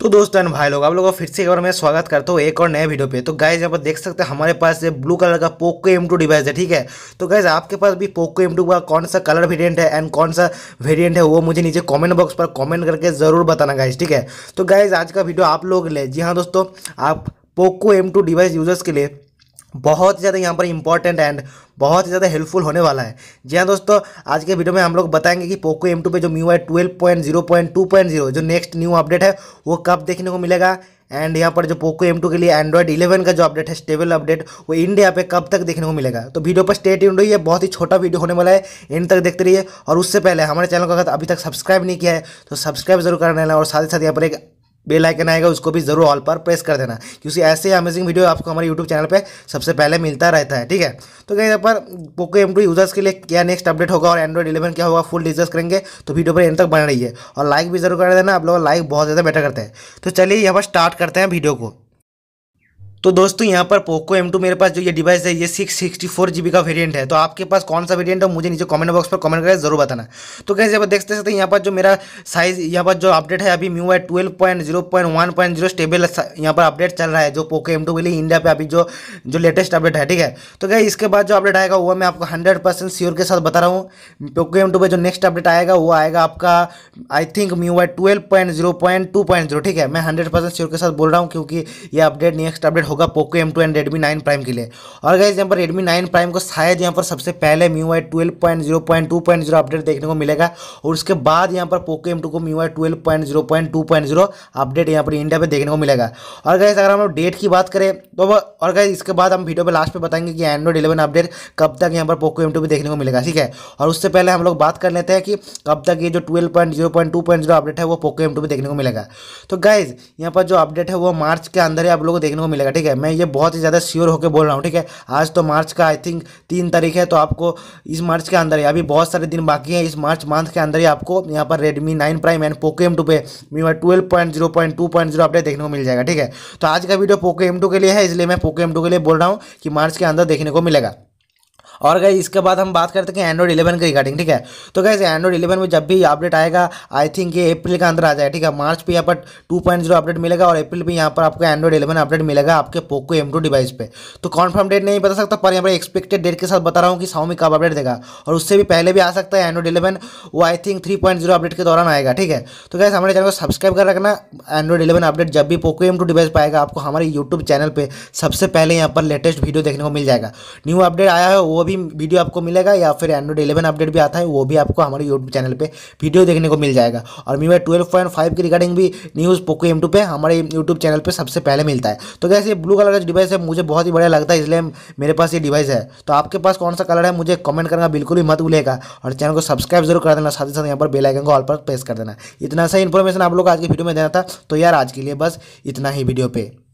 तो दोस्तों एंड भाई लोग आप लोगों का फिर से एक बार मैं स्वागत करता हूँ एक और नए वीडियो पे तो गाइज यहाँ पर देख सकते हैं हमारे पास ये ब्लू कलर का पोको एम टू डिवाइस है ठीक है तो गाइज आपके पास भी पोको एम टू का कौन सा कलर वेरिएंट है एंड कौन सा वेरिएंट है वो मुझे नीचे कॉमेंट बॉक्स पर कॉमेंट करके ज़रूर बताना गाइज ठीक है तो गाइज आज का वीडियो आप लोग ले जी हाँ दोस्तों आप Poco M two device users के लिए बहुत ज़्यादा यहाँ पर इंपॉर्टेंट एंड बहुत ही ज़्यादा हेल्पफुल होने वाला है जी हाँ दोस्तों आज के वीडियो में हम लोग बताएंगे कि पोको एम टू पे जो MIUI twelve point zero point two point zero जो नेक्स्ट न्यू अपडेट है वो कब देखने को मिलेगा एंड यहाँ पर जो पोको एम टू के लिए एंड्रॉइड इलेवन का जो अपडेट है स्टेबल अपडेट वो इंडिया पे कब तक देखने को मिलेगा तो वीडियो पर स्टेट इंड रही है बहुत ही छोटा वीडियो होने वाला है एंड तक देखते रहिए और उससे पहले हमारे चैनल को अगर अभी तक सब्सक्राइब नहीं किया है तो सब्सक्राइब जरूर करना है और साथ ही साथ यहाँ पर एक बेल आइकन आएगा उसको भी जरूर ऑल पर प्रेस कर देना क्योंकि ऐसे अमेजिंग वीडियो आपको हमारे यूट्यूब चैनल पर सबसे पहले मिलता रहता है ठीक है तो क्या यहाँ पर पोको एम यूजर्स के लिए क्या नेक्स्ट अपडेट होगा और एंड्रॉइड इलेवन क्या होगा फुल डिस्कस करेंगे तो वीडियो पर एंड तक बना रही है और लाइक भी जरूर कर देना आप लोग लाइक बहुत ज़्यादा बेटर करते हैं तो चलिए यहाँ पर स्टार्ट करते हैं वीडियो को तो दोस्तों यहाँ पर पोको M2 मेरे पास जो ये डिवाइस है ये six sixty four G B का वेरिएंट है तो आपके पास कौन सा वेरिएंट है मुझे नीचे कमेंट बॉक्स पर कमेंट करके जरूर बताना तो कैसे आप देख सकते हैं यहाँ पर जो मेरा साइज़ यहाँ पर जो अपडेट है अभी MIUI twelve point zero point one point zero stable यहाँ पर अपडेट चल रहा है जो पोको एम टू के लिए इंडिया पर अभी जो जो लेटेस्ट अपडेट है ठीक है तो क्या इसके बाद जो अपडेट आएगा वो मैं आपको हंड्रेड परसेंट के साथ बता रहा हूँ पोको एम टू पर जो नेक्स्ट अपडेट आएगा वो आएगा आपका I think MIUI twelve point zero point two point zero ठीक है मैं हंड्रेड परसेंट के साथ बोल रहा हूँ क्योंकि ये अपडेट नेक्स्ट अपडेट होगा Poco M two and Redmi nine prime के लिए और गाइज यहाँ पर रेडमी नाइन प्राइम को शायद यहाँ पर सबसे पहले MIUI twelve point zero point two point zero update देखने को मिलेगा और उसके बाद यहाँ पर पोको एम टू को MIUI twelve point zero point two point zero update यहाँ पर इंडिया पर देखने को मिलेगा और गाइज अगर हम लोग डेट की बात करें तो और गाइज इसके बाद हम वीडियो पर लास्ट में बताएंगे कि एंड्रॉइड इलेवन अपडेट कब तक यहाँ पर पोको एम टू भी देखने को मिलेगा ठीक है और उससे पहले हम लोग बात कर लेते हैं कि कब तक ये जो twelve point zero point two point zero update है वो पोको एम टू भी देखने को मिलेगा तो गाइज यहाँ पर जो अपडेट है वो मार्च के अंदर ही आप लोगों को देखने को मिलेगा ठीक है मैं ये बहुत ही ज़्यादा श्योर होकर बोल रहा हूँ ठीक है आज तो मार्च का आई थिंक तीन तारीख है तो आपको इस मार्च के अंदर ही अभी बहुत सारे दिन बाकी हैं इस मार्च मंथ के अंदर ही आपको यहाँ पर Redmi nine prime and Poco M two पे वाई twelve point zero point two point zero update देखने को मिल जाएगा ठीक है तो आज का वीडियो पोको एम टू के लिए है इसलिए मैं पोको एम टू के लिए बोल रहा हूँ कि मार्च के अंदर देखने को मिलेगा और गई इसके बाद हम बात करते हैं एंड्रॉइड इलेवन के रिगार्डिंग ठीक है तो गैस एंड्रॉइड इलेवन में जब भी अपडेट आएगा आई थिंक ये अप्रैल के अंदर आ जाए ठीक है मार्च पे यहाँ पर टू पॉइंट जीरो अपडेट मिलेगा और अप्रैल भी यहाँ पर आपको एंड्रॉइड इलेवन अपडेट मिलेगा आपके पोको एम टू डिवाइस पर तो कन्फर्म डेट नहीं बता सकता पर यहाँ पर एक्सपेक्टेड डेट के साथ बता रहा हूँ कि साउमी कब अपडेट देगा और उससे भी पहले भी आ सकता है एंड्रॉइड इलेवन वो I think three point zero update के दौरान आएगा ठीक है तो गैस हमारे चैनल को सब्सक्राइब कर रखना एंड्रॉइड इलेवन अपडेट जब भी पोको एम टू डिवाइस आएगा आपको हमारे यूट्यूब चैनल पर सबसे पहले यहाँ पर लेटेस्ट वीडियो देखने को मिल जाएगा न्यू अपडेट आया है वो भी वीडियो आपको मिलेगा या फिर एंड्रॉइड इलेवन अपडेट भी आता है वो भी आपको हमारे यूट्यूब चैनल पर वीडियो देखने को मिल जाएगा और मी ट्वेल्व पॉइंट फाइव की रिगार्डिंग भी न्यूज़ पोको एम टू पे हमारे यूट्यूब चैनल पर सबसे पहले मिलता है तो कैसे ब्लू कलर का डिवाइस है मुझे बहुत ही बढ़िया लगता है इसलिए मेरे पास ये डिवाइस है तो आपके पास कौन सा कलर है मुझे कमेंट करना बिल्कुल भी मत भूलेगा और चैनल को सब्सक्राइब जरूर कर देना साथ ही साथ यहाँ पर आइकन को ऑल पर प्रेस कर देना इतना सा इन्फॉर्मेशन आप लोग आज की वीडियो में देना था तो यार आज के लिए बस इतना ही वीडियो पे